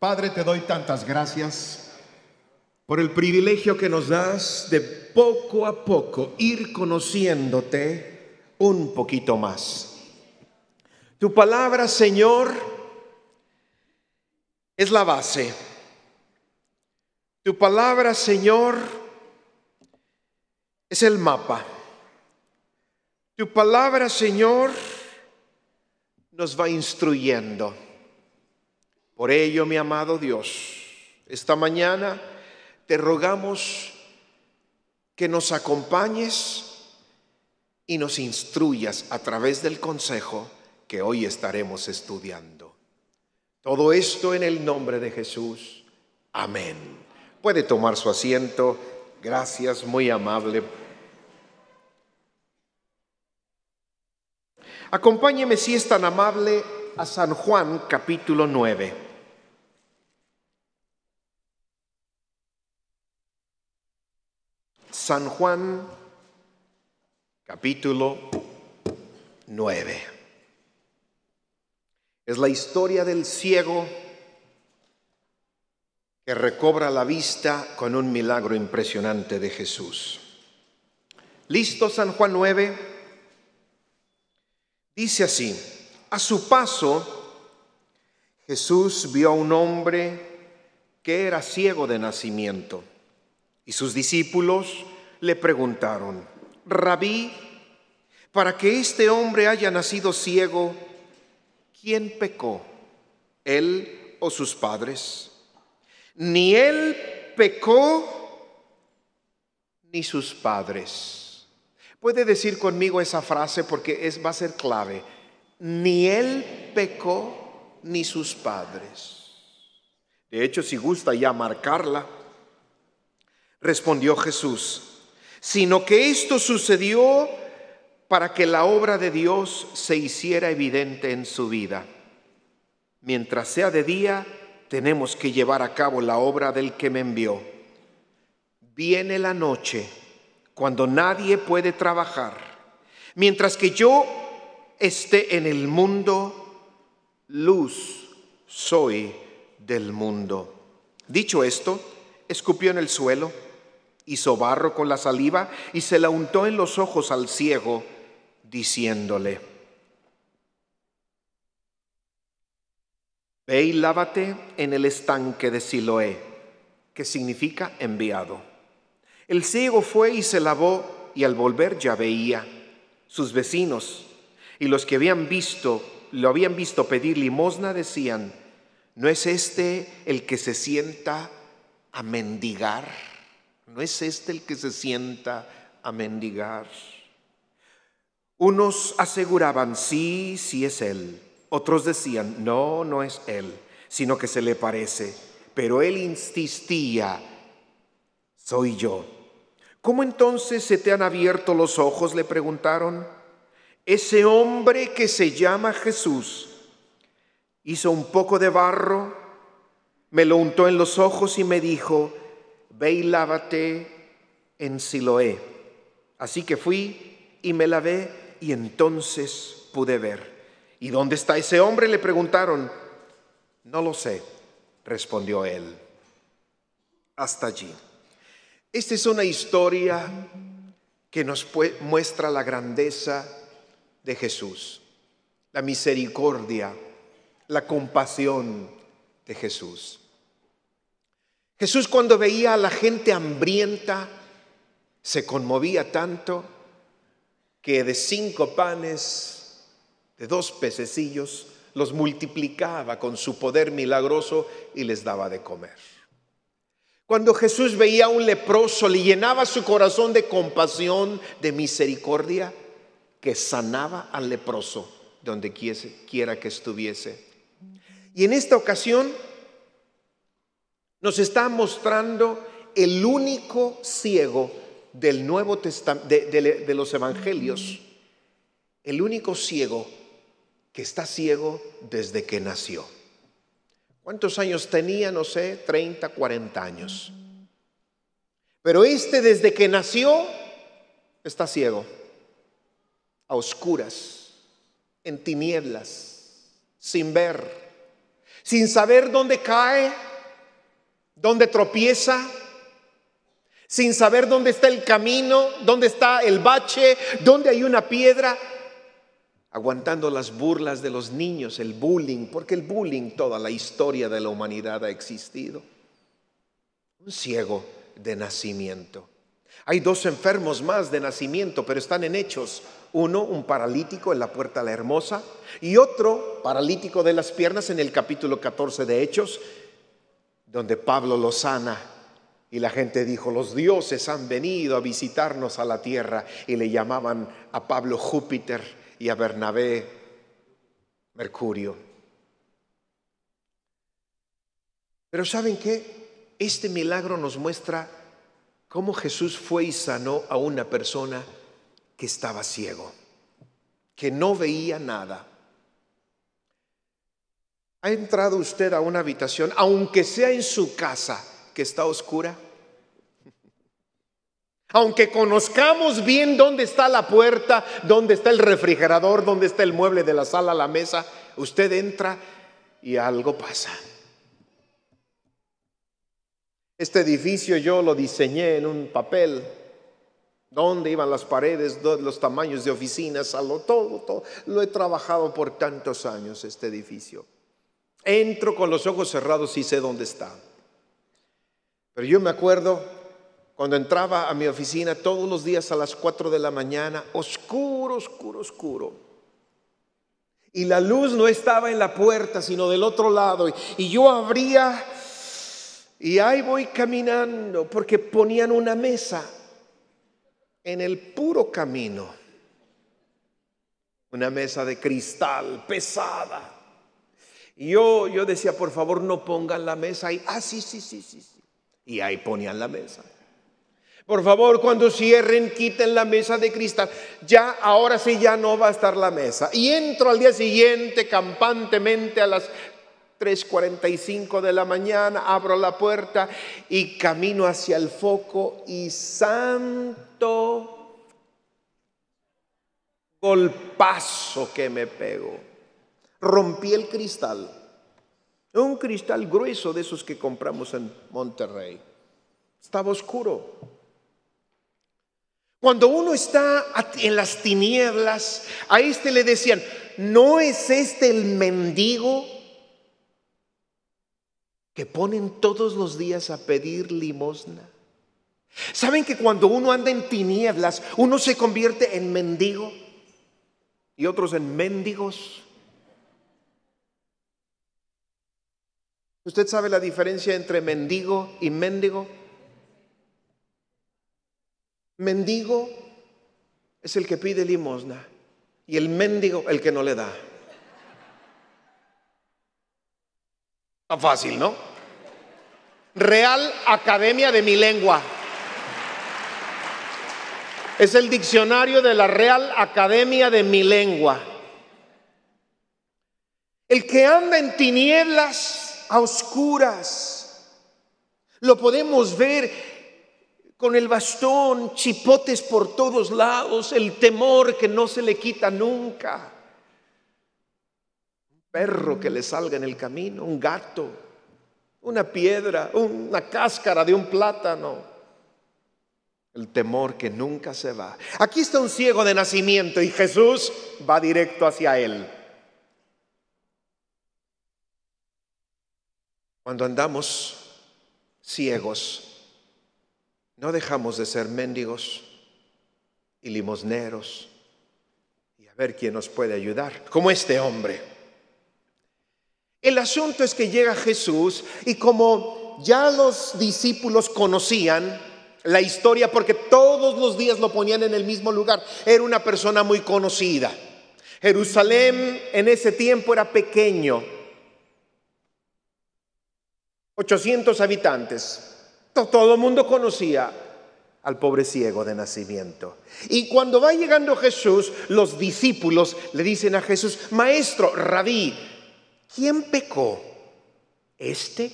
Padre, te doy tantas gracias por el privilegio que nos das de poco a poco ir conociéndote un poquito más. Tu palabra, Señor, es la base. Tu palabra, Señor, es el mapa. Tu palabra, Señor, nos va instruyendo. Por ello, mi amado Dios, esta mañana te rogamos que nos acompañes y nos instruyas a través del consejo que hoy estaremos estudiando. Todo esto en el nombre de Jesús. Amén. Puede tomar su asiento. Gracias, muy amable. Acompáñeme, si es tan amable, a San Juan capítulo 9. San Juan capítulo 9. Es la historia del ciego que recobra la vista con un milagro impresionante de Jesús. ¿Listo San Juan 9? Dice así, a su paso Jesús vio a un hombre que era ciego de nacimiento. Y sus discípulos le preguntaron, Rabí, para que este hombre haya nacido ciego, ¿quién pecó? ¿Él o sus padres? Ni él pecó ni sus padres. Puede decir conmigo esa frase porque es, va a ser clave. Ni él pecó ni sus padres. De hecho, si gusta ya marcarla, Respondió Jesús, sino que esto sucedió para que la obra de Dios se hiciera evidente en su vida. Mientras sea de día, tenemos que llevar a cabo la obra del que me envió. Viene la noche, cuando nadie puede trabajar. Mientras que yo esté en el mundo, luz soy del mundo. Dicho esto, escupió en el suelo hizo barro con la saliva y se la untó en los ojos al ciego, diciéndole, Ve y lávate en el estanque de Siloé, que significa enviado. El ciego fue y se lavó y al volver ya veía. Sus vecinos y los que habían visto, lo habían visto pedir limosna decían, ¿no es este el que se sienta a mendigar? No es este el que se sienta a mendigar. Unos aseguraban, sí, sí es él. Otros decían, no, no es él, sino que se le parece. Pero él insistía, soy yo. ¿Cómo entonces se te han abierto los ojos? le preguntaron. Ese hombre que se llama Jesús hizo un poco de barro, me lo untó en los ojos y me dijo, ve y lávate en Siloé. Así que fui y me lavé y entonces pude ver. ¿Y dónde está ese hombre? Le preguntaron. No lo sé, respondió él. Hasta allí. Esta es una historia que nos muestra la grandeza de Jesús, la misericordia, la compasión de Jesús. Jesús cuando veía a la gente hambrienta, se conmovía tanto que de cinco panes, de dos pececillos, los multiplicaba con su poder milagroso y les daba de comer. Cuando Jesús veía a un leproso, le llenaba su corazón de compasión, de misericordia, que sanaba al leproso donde quiera que estuviese. Y en esta ocasión nos está mostrando el único ciego del Nuevo Testamento, de, los Evangelios, el único ciego que está ciego desde que nació. ¿Cuántos años tenía? No sé, 30, 40 años. Pero este desde que nació está ciego, a oscuras, en tinieblas, sin ver, sin saber dónde cae, donde tropieza, sin saber dónde está el camino, dónde está el bache, dónde hay una piedra, aguantando las burlas de los niños, el bullying, porque el bullying toda la historia de la humanidad ha existido. Un ciego de nacimiento. Hay dos enfermos más de nacimiento, pero están en hechos. Uno, un paralítico en la puerta de la hermosa, y otro, paralítico de las piernas en el capítulo 14 de Hechos, donde Pablo lo sana. Y la gente dijo, los dioses han venido a visitarnos a la tierra. Y le llamaban a Pablo Júpiter y a Bernabé Mercurio. Pero ¿saben qué? Este milagro nos muestra cómo Jesús fue y sanó a una persona que estaba ciego, que no veía nada. ¿Ha entrado usted a una habitación, aunque sea en su casa, que está oscura? Aunque conozcamos bien dónde está la puerta, dónde está el refrigerador, dónde está el mueble de la sala, la mesa, usted entra y algo pasa. Este edificio yo lo diseñé en un papel, dónde iban las paredes, los tamaños de oficinas, todo, todo. Lo he trabajado por tantos años, este edificio. Entro con los ojos cerrados y sé dónde está. Pero yo me acuerdo cuando entraba a mi oficina todos los días a las 4 de la mañana, oscuro, oscuro, oscuro. Y la luz no estaba en la puerta, sino del otro lado. Y yo abría y ahí voy caminando porque ponían una mesa en el puro camino. Una mesa de cristal pesada. Y yo, yo decía, por favor, no pongan la mesa ahí. Ah, sí, sí, sí, sí. sí. Y ahí ponían la mesa. Por favor, cuando cierren, quiten la mesa de cristal. Ya, ahora sí, ya no va a estar la mesa. Y entro al día siguiente campantemente a las 3.45 de la mañana, abro la puerta y camino hacia el foco y santo golpazo que me pegó rompí el cristal. Un cristal grueso de esos que compramos en Monterrey. Estaba oscuro. Cuando uno está en las tinieblas, a este le decían, ¿no es este el mendigo que ponen todos los días a pedir limosna? ¿Saben que cuando uno anda en tinieblas, uno se convierte en mendigo y otros en mendigos? ¿Usted sabe la diferencia entre mendigo y mendigo? Mendigo es el que pide limosna y el mendigo el que no le da. Está fácil, ¿no? Real Academia de mi lengua. Es el diccionario de la Real Academia de mi lengua. El que anda en tinieblas a oscuras. Lo podemos ver con el bastón, chipotes por todos lados, el temor que no se le quita nunca. Un perro que le salga en el camino, un gato, una piedra, una cáscara de un plátano. El temor que nunca se va. Aquí está un ciego de nacimiento y Jesús va directo hacia él. Cuando andamos ciegos, no dejamos de ser mendigos y limosneros y a ver quién nos puede ayudar, como este hombre. El asunto es que llega Jesús y como ya los discípulos conocían, la historia porque todos los días lo ponían en el mismo lugar. Era una persona muy conocida. Jerusalén en ese tiempo era pequeño. 800 habitantes. Todo el mundo conocía al pobre ciego de nacimiento. Y cuando va llegando Jesús, los discípulos le dicen a Jesús, maestro, rabí, ¿quién pecó? ¿Este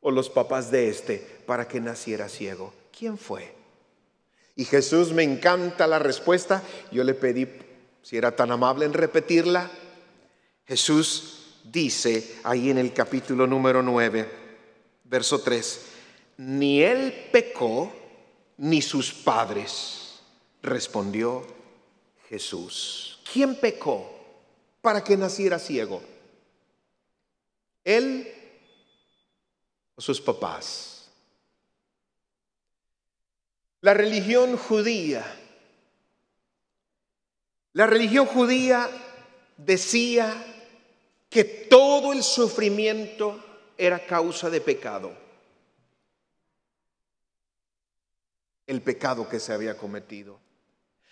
o los papás de este para que naciera ciego? ¿Quién fue? Y Jesús me encanta la respuesta. Yo le pedí, si era tan amable en repetirla, Jesús dice ahí en el capítulo número 9, verso 3, ni él pecó ni sus padres, respondió Jesús. ¿Quién pecó para que naciera ciego? ¿Él o sus papás? La religión judía. La religión judía decía que todo el sufrimiento era causa de pecado. El pecado que se había cometido.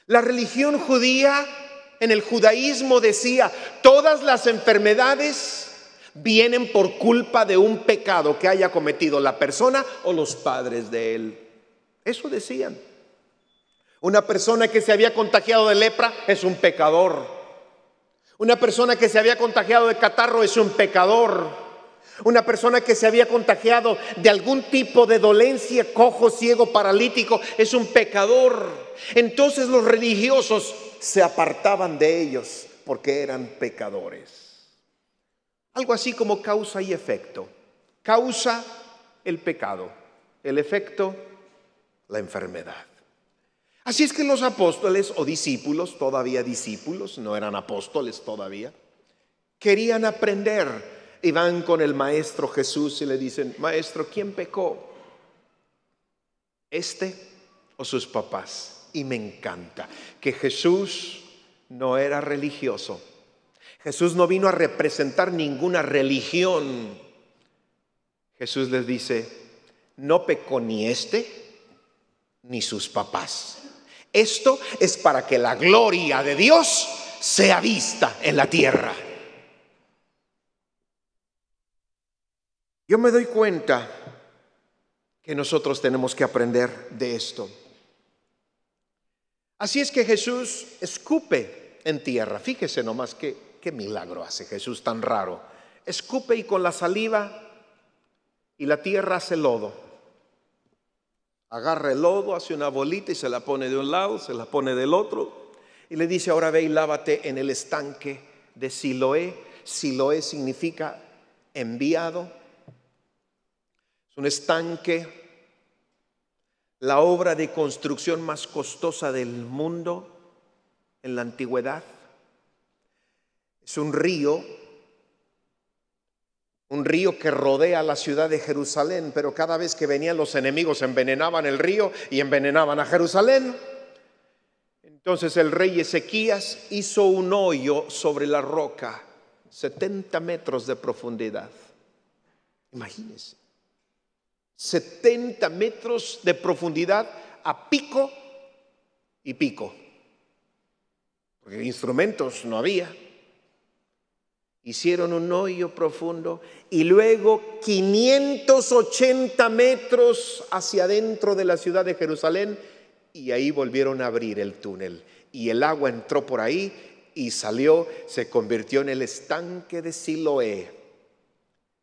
La religión judía en el judaísmo decía, todas las enfermedades vienen por culpa de un pecado que haya cometido la persona o los padres de él. Eso decían. Una persona que se había contagiado de lepra es un pecador. Una persona que se había contagiado de catarro es un pecador. Una persona que se había contagiado de algún tipo de dolencia, cojo, ciego, paralítico, es un pecador. Entonces los religiosos se apartaban de ellos porque eran pecadores. Algo así como causa y efecto. Causa el pecado, el efecto la enfermedad. Así es que los apóstoles o discípulos, todavía discípulos, no eran apóstoles todavía, querían aprender y van con el maestro Jesús y le dicen, maestro, ¿quién pecó? ¿Este o sus papás? Y me encanta que Jesús no era religioso. Jesús no vino a representar ninguna religión. Jesús les dice, no pecó ni este ni sus papás. Esto es para que la gloria de Dios sea vista en la tierra. Yo me doy cuenta que nosotros tenemos que aprender de esto. Así es que Jesús escupe en tierra. Fíjese nomás qué, qué milagro hace Jesús tan raro. Escupe y con la saliva y la tierra hace lodo. Agarra el lodo, hace una bolita y se la pone de un lado, se la pone del otro. Y le dice, ahora ve y lávate en el estanque de Siloé. Siloé significa enviado un estanque, la obra de construcción más costosa del mundo en la antigüedad. Es un río, un río que rodea la ciudad de Jerusalén, pero cada vez que venían los enemigos envenenaban el río y envenenaban a Jerusalén. Entonces el rey Ezequías hizo un hoyo sobre la roca, 70 metros de profundidad. Imagínense. 70 metros de profundidad a pico y pico, porque instrumentos no había. Hicieron un hoyo profundo y luego 580 metros hacia adentro de la ciudad de Jerusalén y ahí volvieron a abrir el túnel. Y el agua entró por ahí y salió, se convirtió en el estanque de Siloé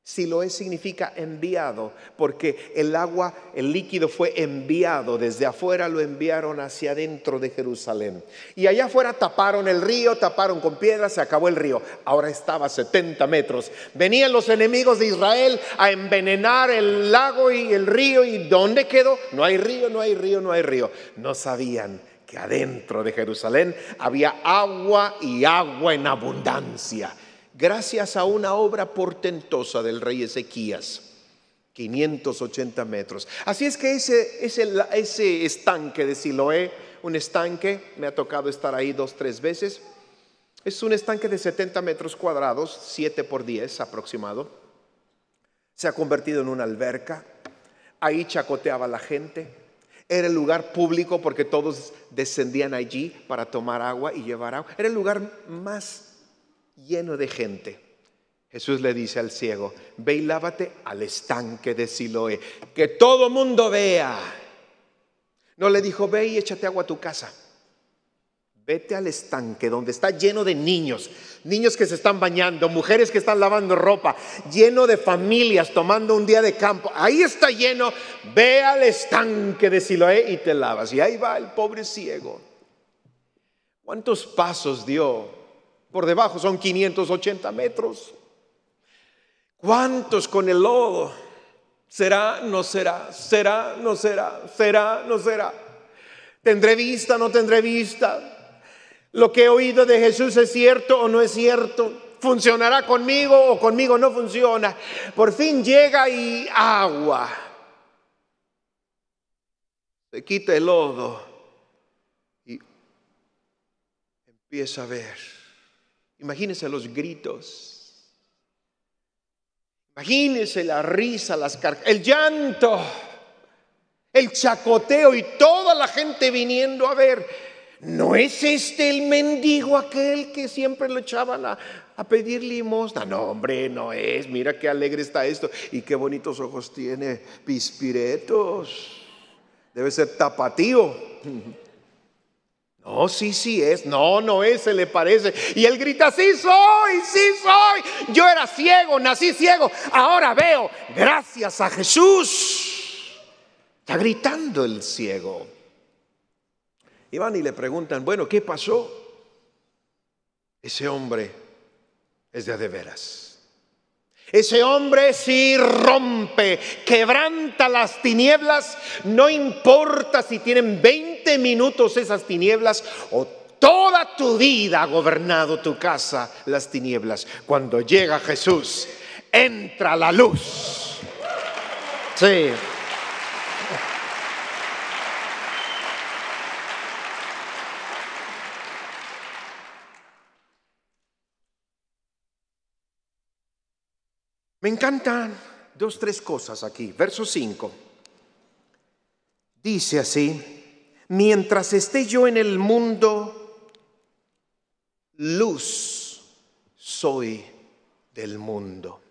si lo es significa enviado, porque el agua, el líquido fue enviado, desde afuera lo enviaron hacia adentro de Jerusalén. Y allá afuera taparon el río, taparon con piedras, se acabó el río. Ahora estaba a 70 metros. Venían los enemigos de Israel a envenenar el lago y el río. ¿Y dónde quedó? No hay río, no hay río, no hay río. No sabían que adentro de Jerusalén había agua y agua en abundancia gracias a una obra portentosa del rey Ezequías. 580 metros. Así es que ese, ese estanque de Siloé, un estanque, me ha tocado estar ahí dos, tres veces, es un estanque de 70 metros cuadrados, 7 por 10 aproximado. Se ha convertido en una alberca, ahí chacoteaba la gente, era el lugar público porque todos descendían allí para tomar agua y llevar agua. Era el lugar más lleno de gente. Jesús le dice al ciego, ve y lávate al estanque de Siloé, que todo mundo vea. No le dijo, ve y échate agua a tu casa. Vete al estanque donde está lleno de niños, niños que se están bañando, mujeres que están lavando ropa, lleno de familias tomando un día de campo. Ahí está lleno, ve al estanque de Siloé y te lavas. Y ahí va el pobre ciego. ¿Cuántos pasos dio por debajo son 580 metros. ¿Cuántos con el lodo? ¿Será? ¿No será? ¿Será? ¿No será? ¿Será? ¿No será? ¿Tendré vista? ¿No tendré vista? ¿Lo que he oído de Jesús es cierto o no es cierto? ¿Funcionará conmigo o conmigo no funciona? Por fin llega y agua. Se quita el lodo y empieza a ver imagínese los gritos. imagínese la risa, las cargas, el llanto, el chacoteo y toda la gente viniendo a ver. ¿No es este el mendigo aquel que siempre lo echaban a, a, pedir limosna? No, hombre, no es. Mira qué alegre está esto. Y qué bonitos ojos tiene. Pispiretos. Debe ser tapatío. Oh, sí, sí es. No, no ese le parece. Y él grita, sí soy, sí soy. Yo era ciego, nací ciego. Ahora veo, gracias a Jesús. Está gritando el ciego. Y van y le preguntan, bueno, ¿qué pasó? Ese hombre es de de veras. Ese hombre sí rompe, quebranta las tinieblas, no importa si tienen 20 minutos esas tinieblas o toda tu vida ha gobernado tu casa las tinieblas. Cuando llega Jesús, entra la luz. Sí. Me encantan dos, tres cosas aquí. Verso 5. Dice así, mientras esté yo en el mundo, luz soy del mundo.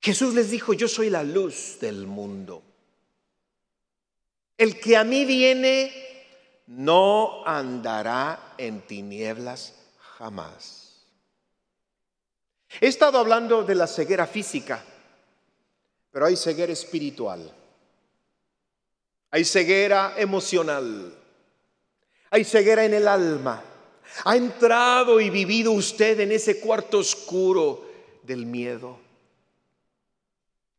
Jesús les dijo, yo soy la luz del mundo. El que a mí viene no andará en tinieblas jamás. He estado hablando de la ceguera física, pero hay ceguera espiritual. Hay ceguera emocional. Hay ceguera en el alma. Ha entrado y vivido usted en ese cuarto oscuro del miedo.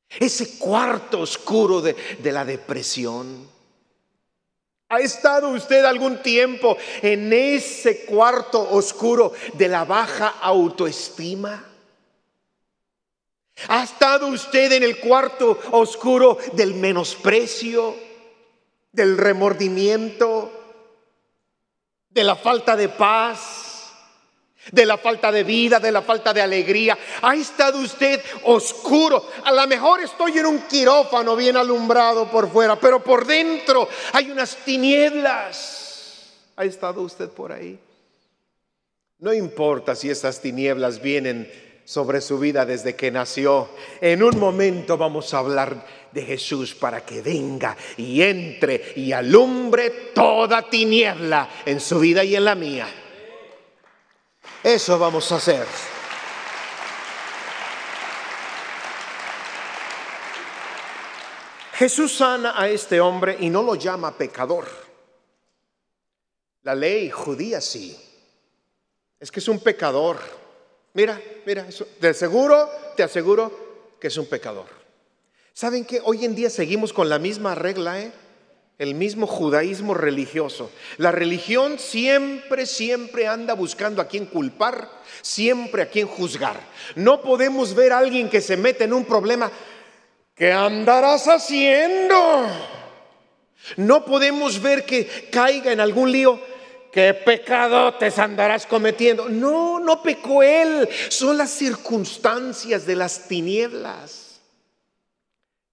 Ese cuarto oscuro de, la depresión. ¿Ha estado usted algún tiempo en ese cuarto oscuro de la baja autoestima? ¿Ha estado usted en el cuarto oscuro del menosprecio? del remordimiento, de la falta de paz, de la falta de vida, de la falta de alegría. Ha estado usted oscuro. A lo mejor estoy en un quirófano bien alumbrado por fuera, pero por dentro hay unas tinieblas. ¿Ha estado usted por ahí? No importa si esas tinieblas vienen sobre su vida desde que nació. En un momento vamos a hablar de Jesús para que venga y entre y alumbre toda tiniebla en su vida y en la mía. Eso vamos a hacer. Jesús sana a este hombre y no lo llama pecador. La ley judía sí. Es que es un pecador Mira, mira, eso, te aseguro, te aseguro que es un pecador. ¿Saben qué? Hoy en día seguimos con la misma regla, ¿eh? el mismo judaísmo religioso. La religión siempre, siempre anda buscando a quien culpar, siempre a quien juzgar. No podemos ver a alguien que se mete en un problema. ¿Qué andarás haciendo? No podemos ver que caiga en algún lío. ¿Qué te andarás cometiendo? No, no pecó él. Son las circunstancias de las tinieblas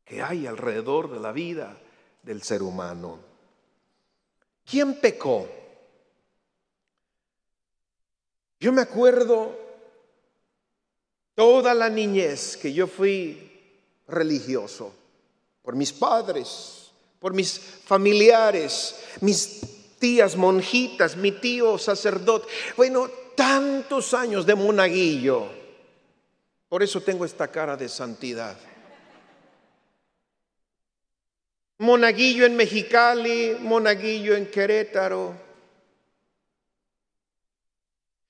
que hay alrededor de la vida del ser humano. ¿Quién pecó? Yo me acuerdo toda la niñez que yo fui religioso, por mis padres, por mis familiares, mis tías monjitas, mi tío sacerdote. Bueno, tantos años de monaguillo. Por eso tengo esta cara de santidad. Monaguillo en Mexicali, monaguillo en Querétaro.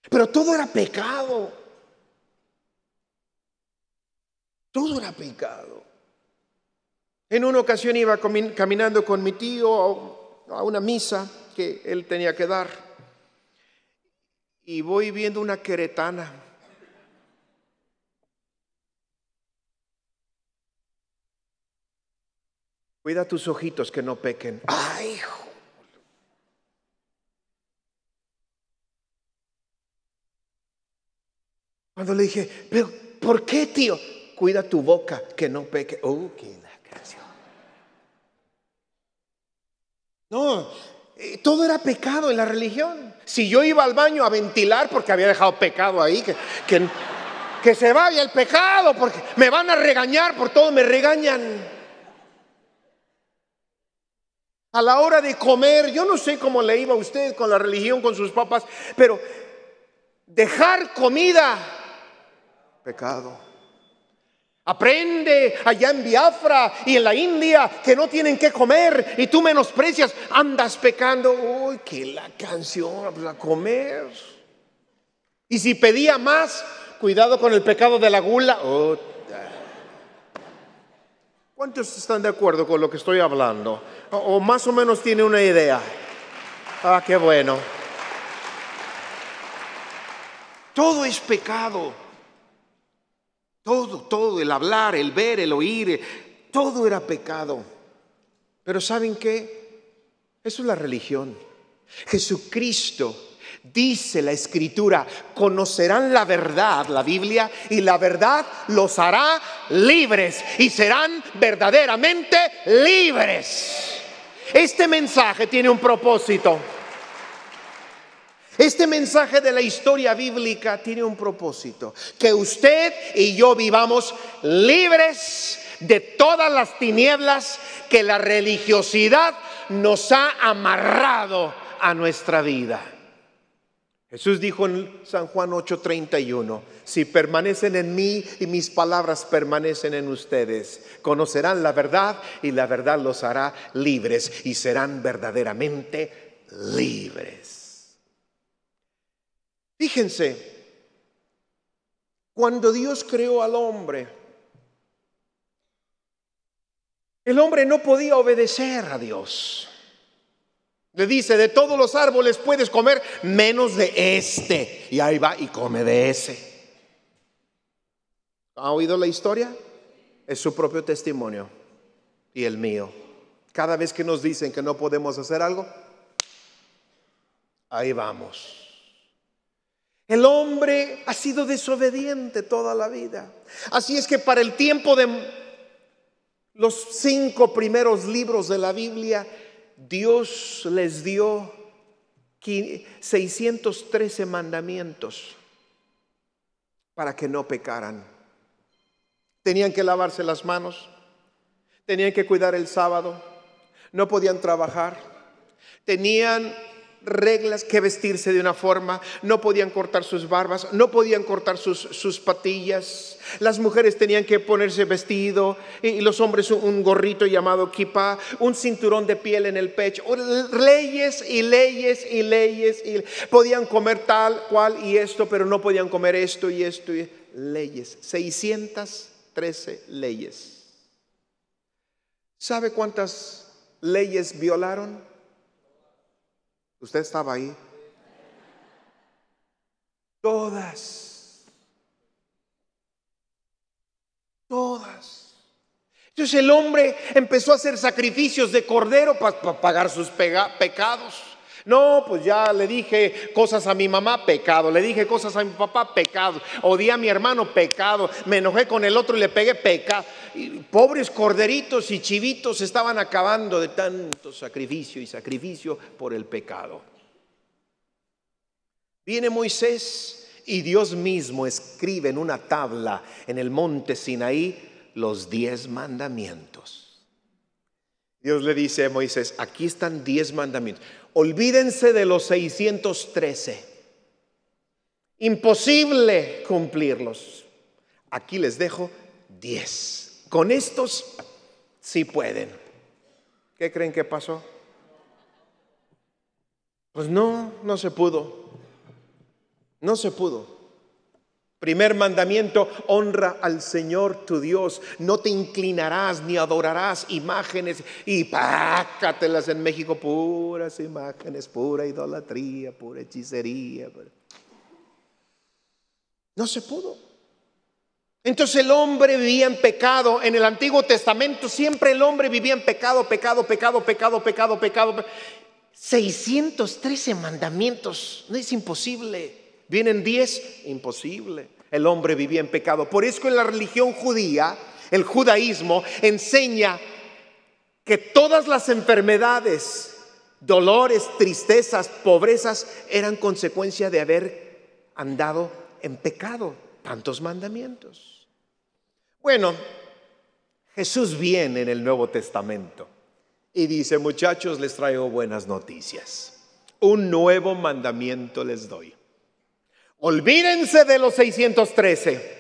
Pero todo era pecado. Todo era pecado. En una ocasión iba caminando con mi tío a una misa que él tenía que dar. Y voy viendo una queretana. Cuida tus ojitos que no pequen. ¡Ay, hijo! Cuando le dije, pero ¿por qué, tío? Cuida tu boca que no peque. ¡Oh, qué la No, eh, todo era pecado en la religión. Si yo iba al baño a ventilar porque había dejado pecado ahí, que, se vaya el pecado, porque me van a regañar por todo, me regañan. A la hora de comer, yo no sé cómo le iba a usted con la religión, con sus papas, pero dejar comida, pecado. Aprende allá en Biafra y en la India que no tienen que comer y tú menosprecias, andas pecando. Uy, que la canción, pues, a comer. Y si pedía más, cuidado con el pecado de la gula. ¿Cuántos están de acuerdo con lo que estoy hablando? O, o más o menos tiene una idea. Ah, qué bueno. Todo es pecado. Todo, todo, el hablar, el ver, el oír, eh, todo era pecado. Pero ¿saben qué? Eso es la religión. Jesucristo dice la escritura, conocerán la verdad, la Biblia, y la verdad los hará libres y serán verdaderamente libres. Este mensaje tiene un propósito. Este mensaje de la historia bíblica tiene un propósito, que usted y yo vivamos libres de todas las tinieblas que la religiosidad nos ha amarrado a nuestra vida. Jesús dijo en San Juan 8:31, si permanecen en mí y mis palabras permanecen en ustedes, conocerán la verdad y la verdad los hará libres y serán verdaderamente libres. Fíjense, cuando Dios creó al hombre, el hombre no podía obedecer a Dios. Le dice, de todos los árboles puedes comer menos de este. Y ahí va y come de ese. ¿Ha oído la historia? Es su propio testimonio y el mío. Cada vez que nos dicen que no podemos hacer algo, ahí vamos. El hombre ha sido desobediente toda la vida. Así es que para el tiempo de los cinco primeros libros de la Biblia, Dios les dio 613 mandamientos para que no pecaran. Tenían que lavarse las manos, tenían que cuidar el sábado, no podían trabajar, tenían reglas, que vestirse de una forma, no podían cortar sus barbas, no podían cortar sus, patillas, las mujeres tenían que ponerse vestido y los hombres un gorrito llamado kipá, un cinturón de piel en el pecho, leyes y leyes y leyes, y podían comer tal, cual y esto, pero no podían comer esto y esto, y leyes, 613 leyes. ¿Sabe cuántas leyes violaron? ¿Usted estaba ahí? Todas. Todas. Entonces el hombre empezó a hacer sacrificios de cordero para, pagar sus pecados. No, pues ya le dije cosas a mi mamá, pecado. Le dije cosas a mi papá, pecado. Odí a mi hermano, pecado. Me enojé con el otro y le pegué, pecado. pobres corderitos y chivitos estaban acabando de tanto sacrificio y sacrificio por el pecado. Viene Moisés y Dios mismo escribe en una tabla en el monte Sinaí los diez mandamientos. Dios le dice a Moisés, aquí están diez mandamientos. Olvídense de los 613. Imposible cumplirlos. Aquí les dejo 10. Con estos sí pueden. ¿Qué creen que pasó? Pues no, no se pudo. No se pudo. Primer mandamiento, honra al Señor tu Dios. No te inclinarás ni adorarás imágenes y pácatelas en México, puras imágenes, pura idolatría, pura hechicería. No se pudo. Entonces el hombre vivía en pecado. En el Antiguo Testamento siempre el hombre vivía en pecado, pecado, pecado, pecado, pecado, pecado. 613 mandamientos. No es imposible. Vienen 10, imposible el hombre vivía en pecado. Por eso en la religión judía, el judaísmo, enseña que todas las enfermedades, dolores, tristezas, pobrezas, eran consecuencia de haber andado en pecado. Tantos mandamientos. Bueno, Jesús viene en el Nuevo Testamento y dice, muchachos, les traigo buenas noticias. Un nuevo mandamiento les doy Olvídense de los 613.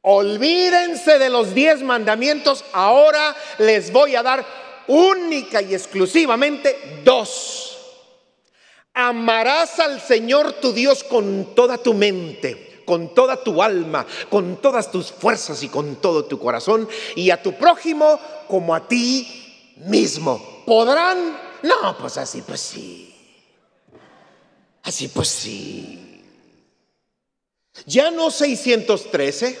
Olvídense de los 10 mandamientos. Ahora les voy a dar única y exclusivamente dos. Amarás al Señor tu Dios con toda tu mente, con toda tu alma, con todas tus fuerzas y con todo tu corazón, y a tu prójimo como a ti mismo. ¿Podrán? No, pues así, pues sí. Así, pues sí. Ya no 613,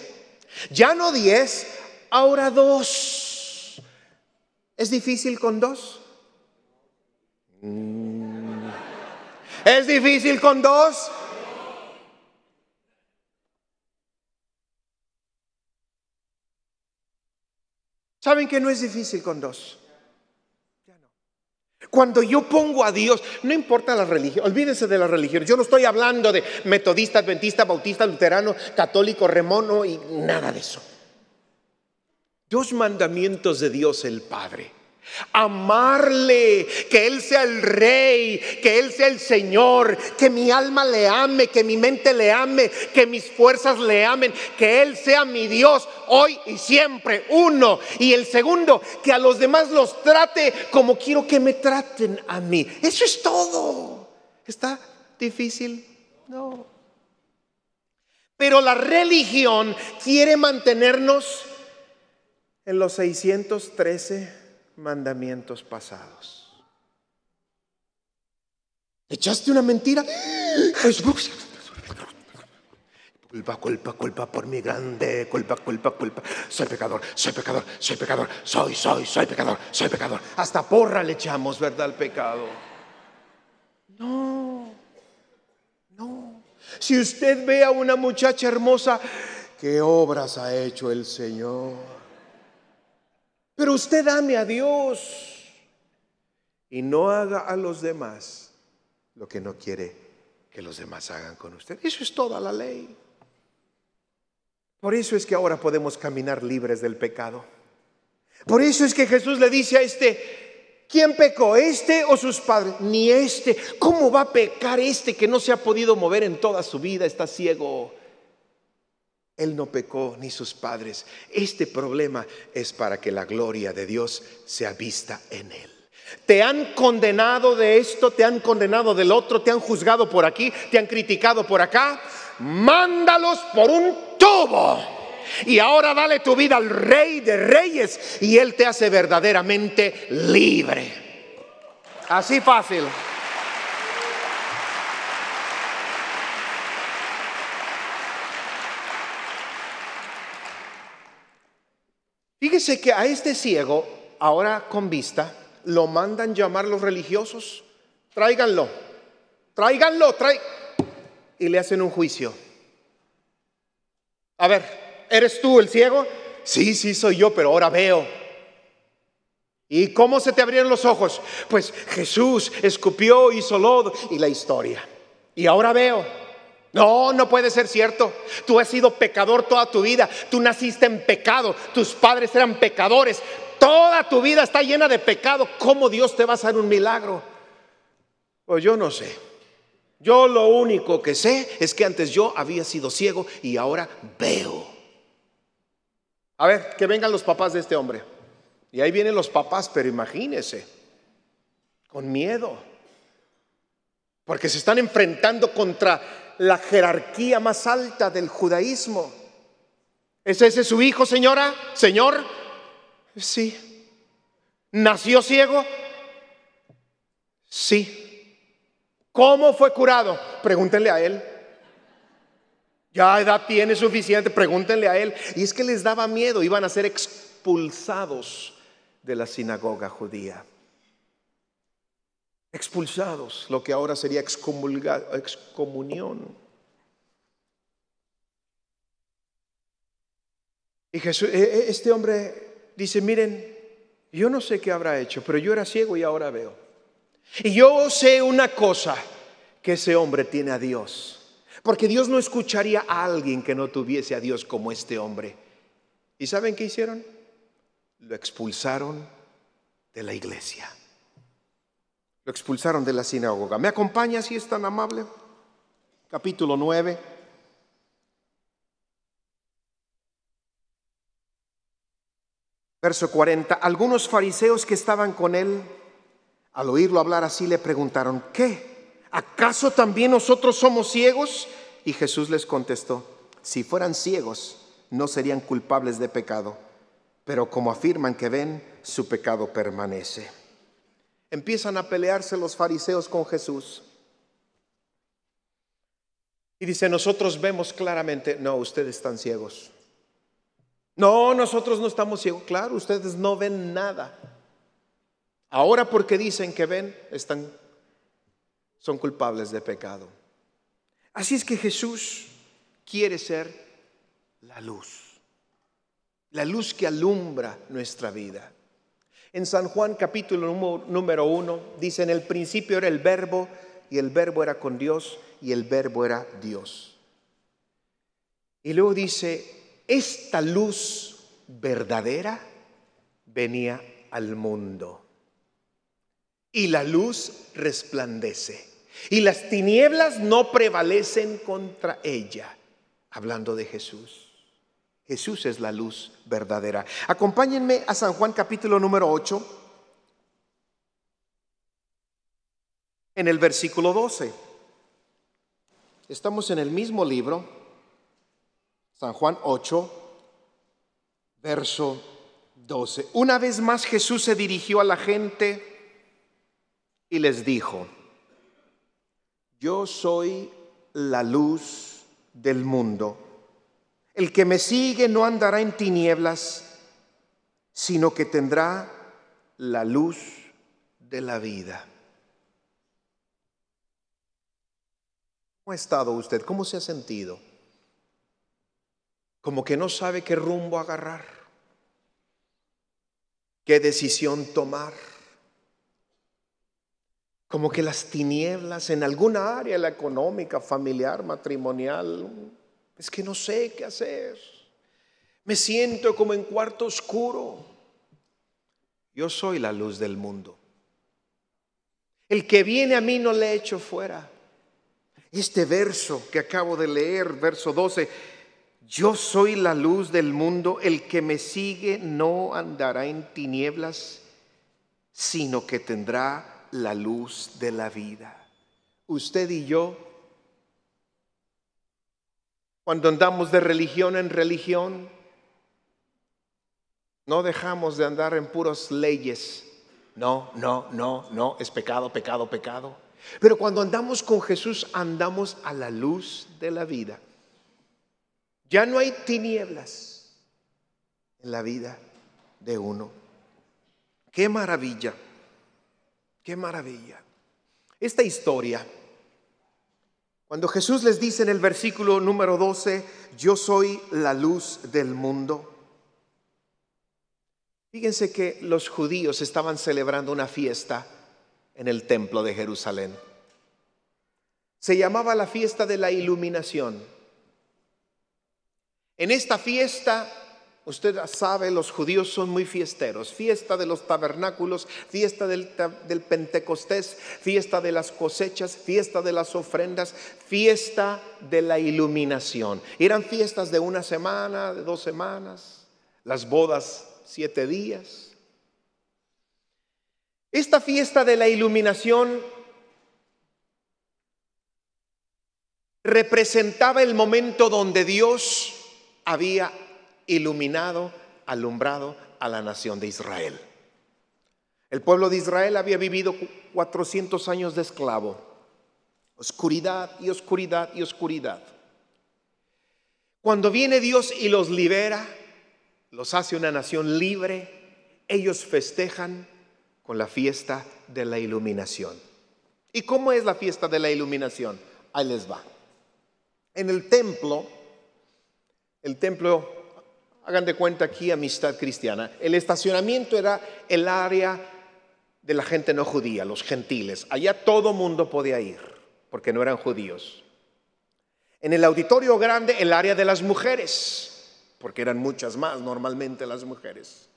ya no 10, ahora 2. ¿Es difícil con 2? Mm. ¿Es difícil con 2? ¿Saben que no es difícil con 2 cuando yo pongo a Dios, no importa la religión, olvídense de la religión. Yo no estoy hablando de metodista, adventista, bautista, luterano, católico, remono y nada de eso. Dos mandamientos de Dios el Padre amarle, que Él sea el rey, que Él sea el Señor, que mi alma le ame, que mi mente le ame, que mis fuerzas le amen, que Él sea mi Dios hoy y siempre, uno. Y el segundo, que a los demás los trate como quiero que me traten a mí. Eso es todo. ¿Está difícil? No. Pero la religión quiere mantenernos en los 613 mandamientos pasados. ¿Echaste una mentira? Culpa, culpa, culpa por mi grande, culpa, culpa, culpa. Soy pecador, soy pecador, soy pecador, soy, soy, soy pecador, soy pecador. Hasta porra le echamos, ¿verdad? Al pecado. No, no. Si usted ve a una muchacha hermosa, ¿qué obras ha hecho el Señor? Pero usted ame a Dios y no haga a los demás lo que no quiere que los demás hagan con usted. Eso es toda la ley. Por eso es que ahora podemos caminar libres del pecado. Por eso es que Jesús le dice a este, ¿quién pecó? ¿Este o sus padres? Ni este. ¿Cómo va a pecar este que no se ha podido mover en toda su vida? Está ciego. Él no pecó ni sus padres. Este problema es para que la gloria de Dios sea vista en Él. Te han condenado de esto, te han condenado del otro, te han juzgado por aquí, te han criticado por acá. Mándalos por un tubo. Y ahora dale tu vida al rey de reyes y Él te hace verdaderamente libre. Así fácil. Fíjese que a este ciego, ahora con vista, lo mandan llamar los religiosos. Tráiganlo, tráiganlo, trae Y le hacen un juicio. A ver, ¿eres tú el ciego? Sí, sí, soy yo, pero ahora veo. ¿Y cómo se te abrieron los ojos? Pues Jesús escupió, hizo lodo y la historia. Y ahora veo. No, no puede ser cierto. Tú has sido pecador toda tu vida. Tú naciste en pecado. Tus padres eran pecadores. Toda tu vida está llena de pecado. ¿Cómo Dios te va a hacer un milagro? Pues yo no sé. Yo lo único que sé es que antes yo había sido ciego y ahora veo. A ver, que vengan los papás de este hombre. Y ahí vienen los papás, pero imagínense, con miedo. Porque se están enfrentando contra la jerarquía más alta del judaísmo. ¿Es ese su hijo, señora? Señor, sí. ¿Nació ciego? Sí. ¿Cómo fue curado? Pregúntenle a él. Ya edad tiene suficiente, pregúntenle a él. Y es que les daba miedo, iban a ser expulsados de la sinagoga judía expulsados, lo que ahora sería excomunión. Y Jesús, e, e, este hombre dice, miren, yo no sé qué habrá hecho, pero yo era ciego y ahora veo. Y yo sé una cosa, que ese hombre tiene a Dios. Porque Dios no escucharía a alguien que no tuviese a Dios como este hombre. ¿Y saben qué hicieron? Lo expulsaron de la iglesia. Lo expulsaron de la sinagoga. ¿Me acompaña si es tan amable? Capítulo 9. Verso 40. Algunos fariseos que estaban con él, al oírlo hablar así, le preguntaron, ¿qué? ¿Acaso también nosotros somos ciegos? Y Jesús les contestó, si fueran ciegos, no serían culpables de pecado, pero como afirman que ven, su pecado permanece empiezan a pelearse los fariseos con Jesús. Y dice, nosotros vemos claramente, no, ustedes están ciegos. No, nosotros no estamos ciegos, claro, ustedes no ven nada. Ahora porque dicen que ven, están son culpables de pecado. Así es que Jesús quiere ser la luz. La luz que alumbra nuestra vida. En San Juan capítulo número uno, dice, en el principio era el verbo y el verbo era con Dios y el verbo era Dios. Y luego dice, esta luz verdadera venía al mundo. Y la luz resplandece. Y las tinieblas no prevalecen contra ella. Hablando de Jesús. Jesús es la luz verdadera. Acompáñenme a San Juan capítulo número 8, en el versículo 12. Estamos en el mismo libro, San Juan 8, verso 12. Una vez más Jesús se dirigió a la gente y les dijo, yo soy la luz del mundo. El que me sigue no andará en tinieblas, sino que tendrá la luz de la vida. ¿Cómo ha estado usted? ¿Cómo se ha sentido? Como que no sabe qué rumbo agarrar, qué decisión tomar. Como que las tinieblas en alguna área, la económica, familiar, matrimonial, es que no sé qué hacer. Me siento como en cuarto oscuro. Yo soy la luz del mundo. El que viene a mí no le echo fuera. Este verso que acabo de leer, verso 12, yo soy la luz del mundo, el que me sigue no andará en tinieblas, sino que tendrá la luz de la vida. Usted y yo cuando andamos de religión en religión, no dejamos de andar en puras leyes. No, no, no, no, es pecado, pecado, pecado. Pero cuando andamos con Jesús, andamos a la luz de la vida. Ya no hay tinieblas en la vida de uno. Qué maravilla, qué maravilla. Esta historia cuando Jesús les dice en el versículo número 12, yo soy la luz del mundo. Fíjense que los judíos estaban celebrando una fiesta en el templo de Jerusalén. Se llamaba la fiesta de la iluminación. En esta fiesta Usted sabe, los judíos son muy fiesteros. Fiesta de los tabernáculos, fiesta del, Pentecostés, fiesta de las cosechas, fiesta de las ofrendas, fiesta de la iluminación. Eran fiestas de una semana, de dos semanas, las bodas siete días. Esta fiesta de la iluminación representaba el momento donde Dios había iluminado, alumbrado a la nación de Israel. El pueblo de Israel había vivido 400 años de esclavo, oscuridad y oscuridad y oscuridad. Cuando viene Dios y los libera, los hace una nación libre, ellos festejan con la fiesta de la iluminación. ¿Y cómo es la fiesta de la iluminación? Ahí les va. En el templo, el templo Hagan de cuenta aquí amistad cristiana. El estacionamiento era el área de la gente no judía, los gentiles. Allá todo mundo podía ir, porque no eran judíos. En el auditorio grande, el área de las mujeres, porque eran muchas más normalmente las mujeres.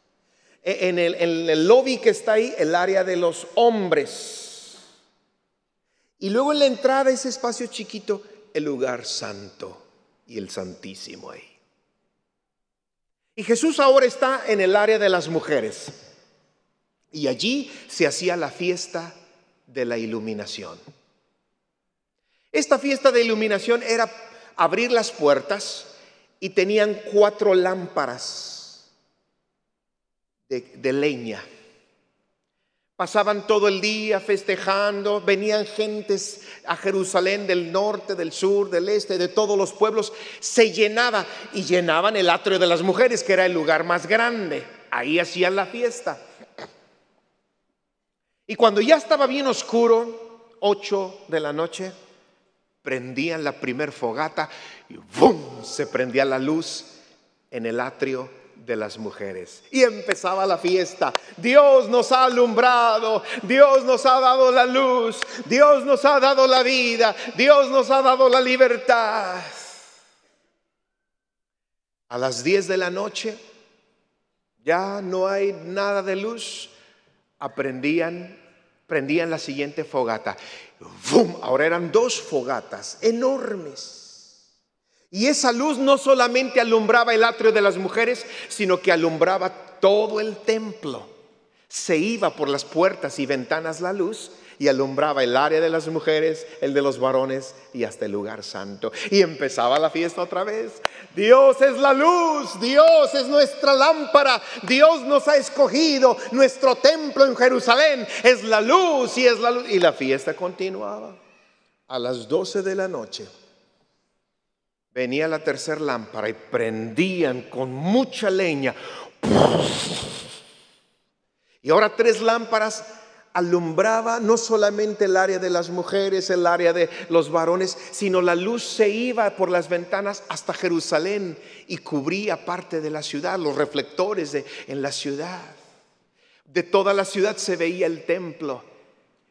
E, en el, en el lobby que está ahí, el área de los hombres. Y luego en la entrada, ese espacio chiquito, el lugar santo y el santísimo ahí. Y Jesús ahora está en el área de las mujeres. Y allí se hacía la fiesta de la iluminación. Esta fiesta de iluminación era abrir las puertas y tenían cuatro lámparas de, leña Pasaban todo el día festejando, venían gentes a Jerusalén del norte, del sur, del este, de todos los pueblos, se llenaba y llenaban el atrio de las mujeres, que era el lugar más grande. Ahí hacían la fiesta. Y cuando ya estaba bien oscuro, 8 de la noche, prendían la primer fogata y ¡bum! se prendía la luz en el atrio de las mujeres. Y empezaba la fiesta. Dios nos ha alumbrado, Dios nos ha dado la luz, Dios nos ha dado la vida, Dios nos ha dado la libertad. A las 10 de la noche ya no hay nada de luz. Aprendían, prendían la siguiente fogata. Ahora eran dos fogatas enormes y esa luz no solamente alumbraba el atrio de las mujeres, sino que alumbraba todo el templo. Se iba por las puertas y ventanas la luz y alumbraba el área de las mujeres, el de los varones y hasta el lugar santo. Y empezaba la fiesta otra vez. Dios es la luz, Dios es nuestra lámpara, Dios nos ha escogido, nuestro templo en Jerusalén es la luz y es la luz. Y la fiesta continuaba a las doce de la noche venía la tercera lámpara y prendían con mucha leña. Y ahora tres lámparas alumbraba no solamente el área de las mujeres, el área de los varones, sino la luz se iba por las ventanas hasta Jerusalén y cubría parte de la ciudad, los reflectores de, en la ciudad. De toda la ciudad se veía el templo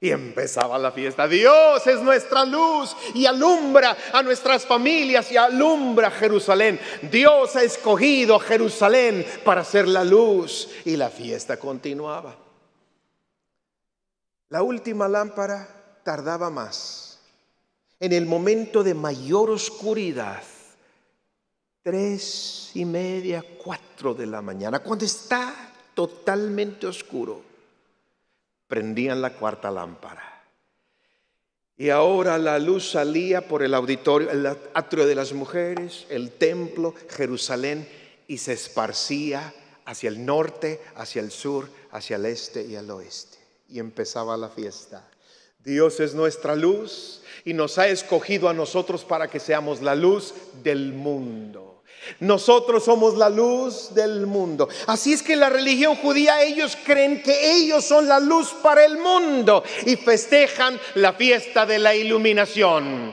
y empezaba la fiesta. Dios es nuestra luz y alumbra a nuestras familias y alumbra Jerusalén. Dios ha escogido Jerusalén para ser la luz y la fiesta continuaba. La última lámpara tardaba más. En el momento de mayor oscuridad, tres y media, cuatro de la mañana, cuando está totalmente oscuro, prendían la cuarta lámpara. Y ahora la luz salía por el auditorio, el atrio de las mujeres, el templo, Jerusalén, y se esparcía hacia el norte, hacia el sur, hacia el este y al oeste. Y empezaba la fiesta. Dios es nuestra luz y nos ha escogido a nosotros para que seamos la luz del mundo. Nosotros somos la luz del mundo. Así es que la religión judía, ellos creen que ellos son la luz para el mundo y festejan la fiesta de la iluminación.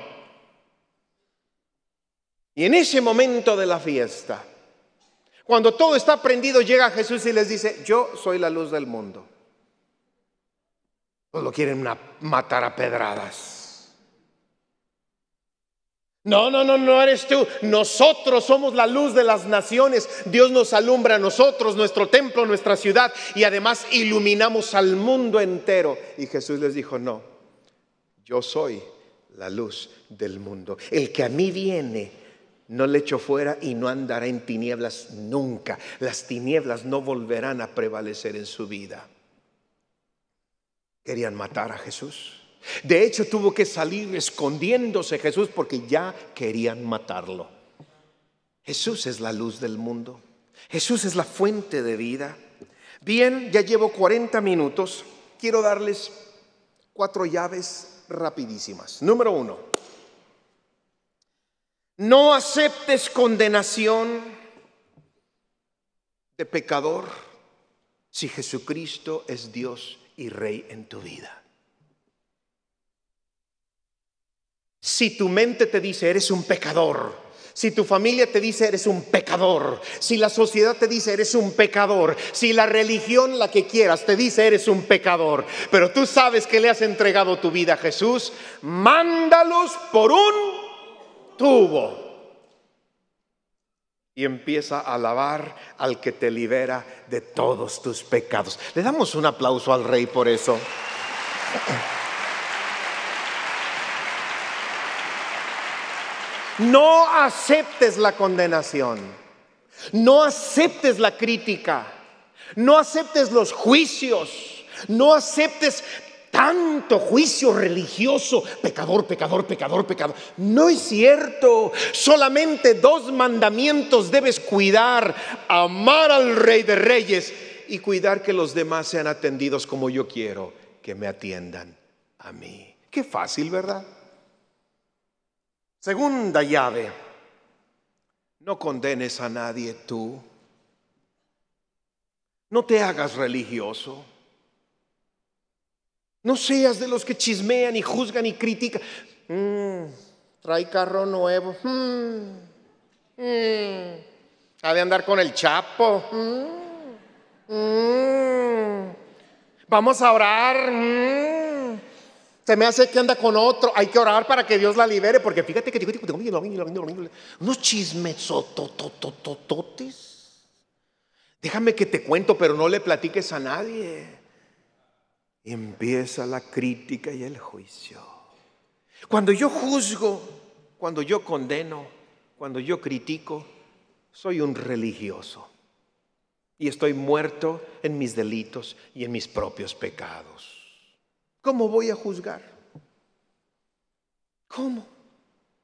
Y en ese momento de la fiesta, cuando todo está prendido, llega Jesús y les dice, yo soy la luz del mundo. Todos lo quieren matar a pedradas. No, no, no, no eres tú. Nosotros somos la luz de las naciones. Dios nos alumbra a nosotros, nuestro templo, nuestra ciudad y además iluminamos al mundo entero. Y Jesús les dijo, no, yo soy la luz del mundo. El que a mí viene, no le echo fuera y no andará en tinieblas nunca. Las tinieblas no volverán a prevalecer en su vida. Querían matar a Jesús. De hecho, tuvo que salir escondiéndose Jesús porque ya querían matarlo. Jesús es la luz del mundo. Jesús es la fuente de vida. Bien, ya llevo 40 minutos. Quiero darles cuatro llaves rapidísimas. Número uno, no aceptes condenación de pecador si Jesucristo es Dios y Rey en tu vida. Si tu mente te dice eres un pecador, si tu familia te dice eres un pecador, si la sociedad te dice eres un pecador, si la religión, la que quieras, te dice eres un pecador, pero tú sabes que le has entregado tu vida a Jesús, mándalos por un tubo y empieza a alabar al que te libera de todos tus pecados. Le damos un aplauso al rey por eso. No aceptes la condenación. No aceptes la crítica. No aceptes los juicios. No aceptes tanto juicio religioso, pecador, pecador, pecador, pecador. No es cierto, solamente dos mandamientos debes cuidar, amar al rey de reyes y cuidar que los demás sean atendidos como yo quiero que me atiendan a mí. Qué fácil, ¿verdad? Segunda llave, no condenes a nadie tú. No te hagas religioso. No seas de los que chismean y juzgan y critican. Mm, trae carro nuevo. Mm, mm. ha de andar con el chapo. Vamos a orar. Se me hace que anda con otro. Hay que orar para que Dios la libere. Porque fíjate que unos chismes Déjame que te cuento, pero no le platiques a nadie empieza la crítica y el juicio. Cuando yo juzgo, cuando yo condeno, cuando yo critico, soy un religioso y estoy muerto en mis delitos y en mis propios pecados. ¿Cómo voy a juzgar? ¿Cómo?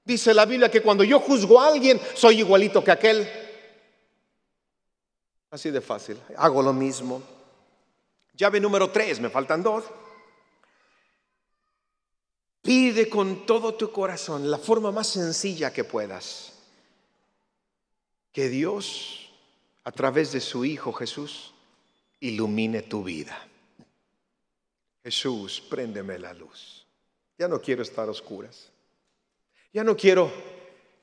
Dice la Biblia que cuando yo juzgo a alguien, soy igualito que aquel. Así de fácil, hago lo mismo. Llave número tres, me faltan dos. Pide con todo tu corazón, la forma más sencilla que puedas, que Dios, a través de su Hijo Jesús, ilumine tu vida. Jesús, préndeme la luz. Ya no quiero estar a oscuras. Ya no quiero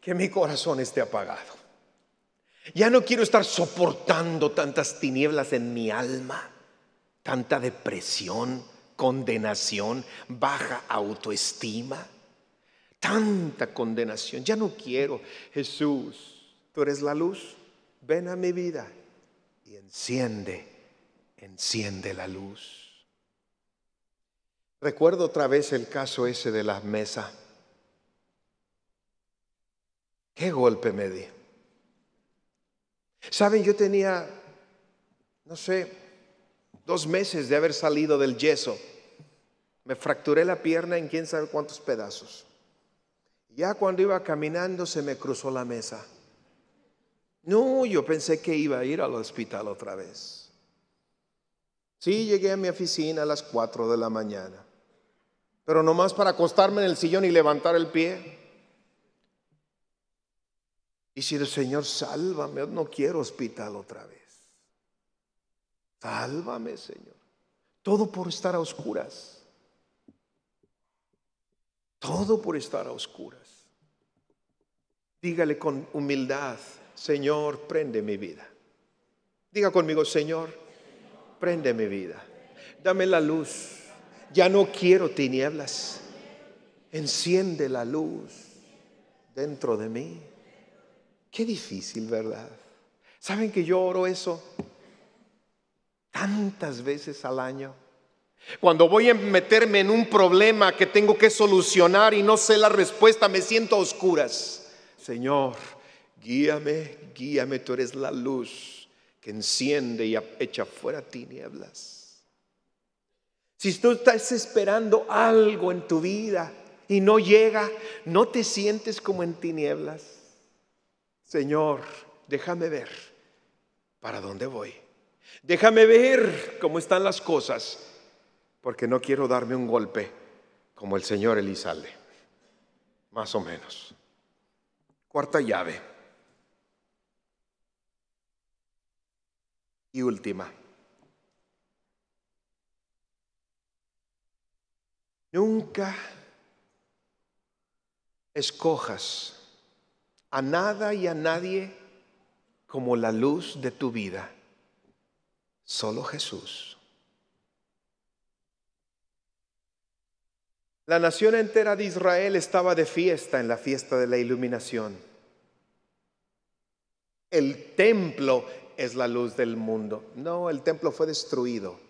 que mi corazón esté apagado. Ya no quiero estar soportando tantas tinieblas en mi alma tanta depresión, condenación, baja autoestima, tanta condenación. Ya no quiero, Jesús, tú eres la luz, ven a mi vida y enciende, enciende la luz. Recuerdo otra vez el caso ese de las mesas... ¿Qué golpe me di? Saben, yo tenía, no sé, dos meses de haber salido del yeso. Me fracturé la pierna en quién sabe cuántos pedazos. Ya cuando iba caminando se me cruzó la mesa. No, yo pensé que iba a ir al hospital otra vez. Sí, llegué a mi oficina a las 4 de la mañana, pero nomás para acostarme en el sillón y levantar el pie. Y si el Señor, sálvame, no quiero hospital otra vez. Sálvame, Señor. Todo por estar a oscuras. Todo por estar a oscuras. Dígale con humildad, Señor, prende mi vida. Diga conmigo, Señor, prende mi vida. Dame la luz. Ya no quiero tinieblas. Enciende la luz dentro de mí. Qué difícil, ¿verdad? ¿Saben que yo oro eso? tantas veces al año. Cuando voy a meterme en un problema que tengo que solucionar y no sé la respuesta, me siento a oscuras. Señor, guíame, guíame, tú eres la luz que enciende y echa fuera tinieblas. Si tú estás esperando algo en tu vida y no llega, no te sientes como en tinieblas. Señor, déjame ver para dónde voy déjame ver cómo están las cosas, porque no quiero darme un golpe como el señor Elizalde, más o menos. Cuarta llave. Y última. Nunca escojas a nada y a nadie como la luz de tu vida Solo Jesús. La nación entera de Israel estaba de fiesta en la fiesta de la iluminación. El templo es la luz del mundo. No, el templo fue destruido.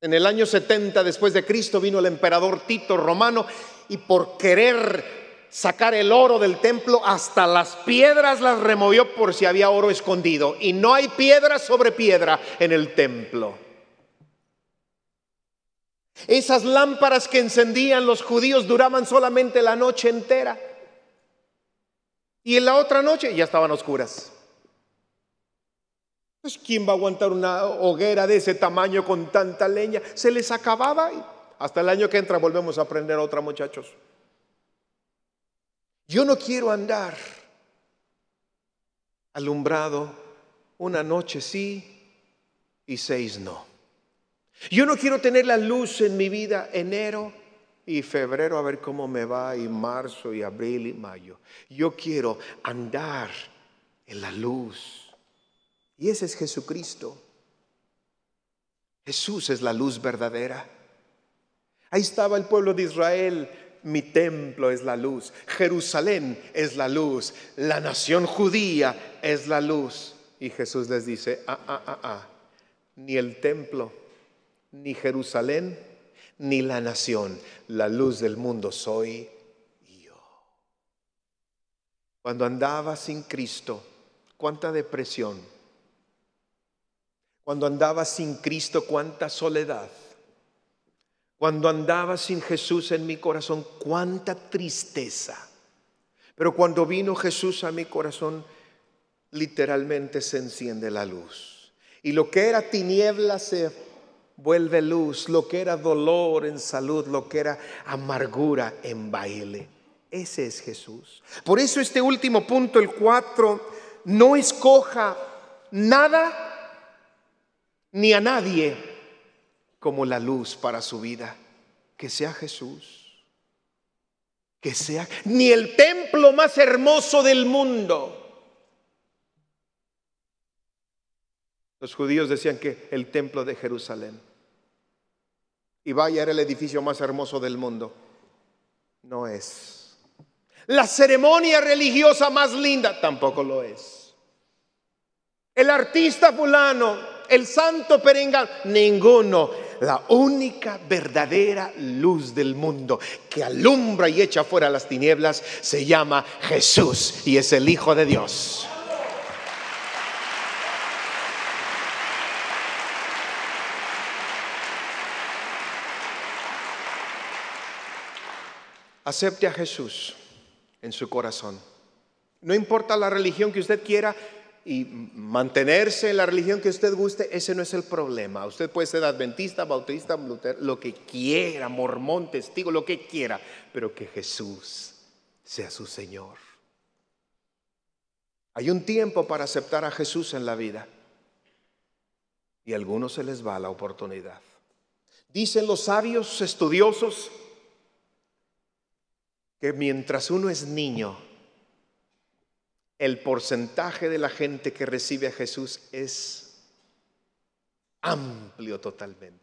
En el año 70 después de Cristo vino el emperador Tito romano y por querer sacar el oro del templo, hasta las piedras las removió por si había oro escondido. Y no hay piedra sobre piedra en el templo. Esas lámparas que encendían los judíos duraban solamente la noche entera. Y en la otra noche ya estaban oscuras. Pues, ¿quién va a aguantar una hoguera de ese tamaño con tanta leña? Se les acababa. Y hasta el año que entra volvemos a aprender otra, muchachos. Yo no quiero andar alumbrado una noche sí y seis no. Yo no quiero tener la luz en mi vida enero y febrero a ver cómo me va y marzo y abril y mayo. Yo quiero andar en la luz. Y ese es Jesucristo. Jesús es la luz verdadera. Ahí estaba el pueblo de Israel mi templo es la luz, Jerusalén es la luz, la nación judía es la luz. Y Jesús les dice, ah, ah, ah, ah, ni el templo, ni Jerusalén, ni la nación, la luz del mundo soy yo. Cuando andaba sin Cristo, cuánta depresión. Cuando andaba sin Cristo, cuánta soledad cuando andaba sin Jesús en mi corazón, cuánta tristeza. Pero cuando vino Jesús a mi corazón, literalmente se enciende la luz. Y lo que era tiniebla se vuelve luz, lo que era dolor en salud, lo que era amargura en baile. Ese es Jesús. Por eso este último punto, el 4, no escoja nada ni a nadie como la luz para su vida. Que sea Jesús. Que sea ni el templo más hermoso del mundo. Los judíos decían que el templo de Jerusalén. Y vaya, era el edificio más hermoso del mundo. No es. La ceremonia religiosa más linda tampoco lo es. El artista fulano, el santo perenga, ninguno la única verdadera luz del mundo que alumbra y echa fuera las tinieblas, se llama Jesús y es el Hijo de Dios. Acepte a Jesús en su corazón. No importa la religión que usted quiera, y mantenerse en la religión que usted guste, ese no es el problema. Usted puede ser adventista, bautista, lo que quiera, mormón, testigo, lo que quiera, pero que Jesús sea su Señor. Hay un tiempo para aceptar a Jesús en la vida y a algunos se les va la oportunidad. Dicen los sabios estudiosos que mientras uno es niño, el porcentaje de la gente que recibe a Jesús es amplio totalmente.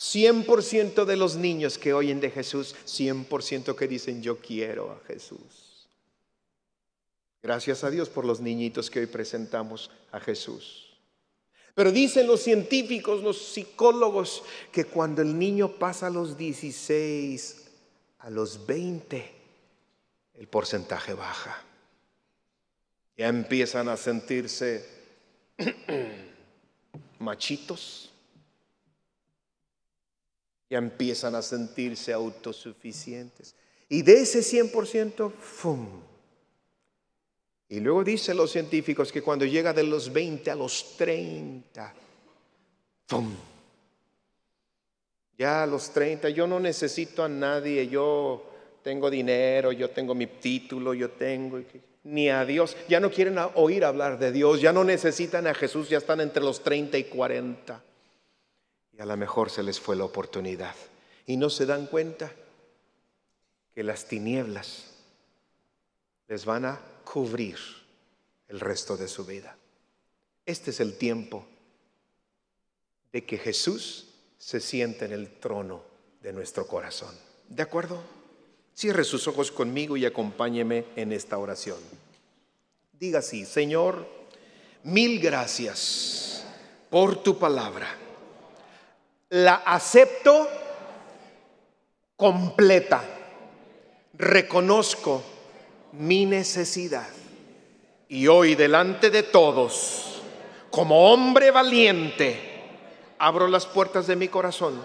100% de los niños que oyen de Jesús, 100% que dicen yo quiero a Jesús. Gracias a Dios por los niñitos que hoy presentamos a Jesús. Pero dicen los científicos, los psicólogos, que cuando el niño pasa a los 16, a los 20, el porcentaje baja. Ya empiezan a sentirse machitos. Ya empiezan a sentirse autosuficientes. Y de ese 100%, ¡fum! Y luego dicen los científicos que cuando llega de los 20 a los 30, ¡fum! Ya a los 30, yo no necesito a nadie, yo tengo dinero, yo tengo mi título, yo tengo... Ni a Dios. Ya no quieren oír hablar de Dios, ya no necesitan a Jesús, ya están entre los 30 y 40. Y a lo mejor se les fue la oportunidad. Y no se dan cuenta que las tinieblas les van a cubrir el resto de su vida. Este es el tiempo de que Jesús se siente en el trono de nuestro corazón. ¿De acuerdo? Cierre sus ojos conmigo y acompáñeme en esta oración. Diga así, Señor, mil gracias por tu palabra. La acepto completa. Reconozco mi necesidad. Y hoy delante de todos, como hombre valiente, abro las puertas de mi corazón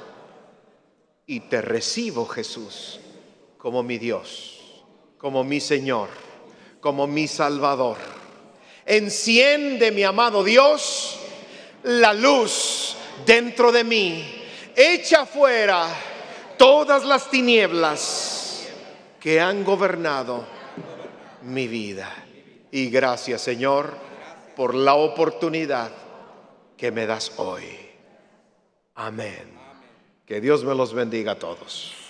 y te recibo, Jesús como mi Dios, como mi Señor, como mi Salvador. Enciende, mi amado Dios, la luz dentro de mí. Echa fuera todas las tinieblas que han gobernado mi vida. Y gracias, Señor, por la oportunidad que me das hoy. Amén. Que Dios me los bendiga a todos.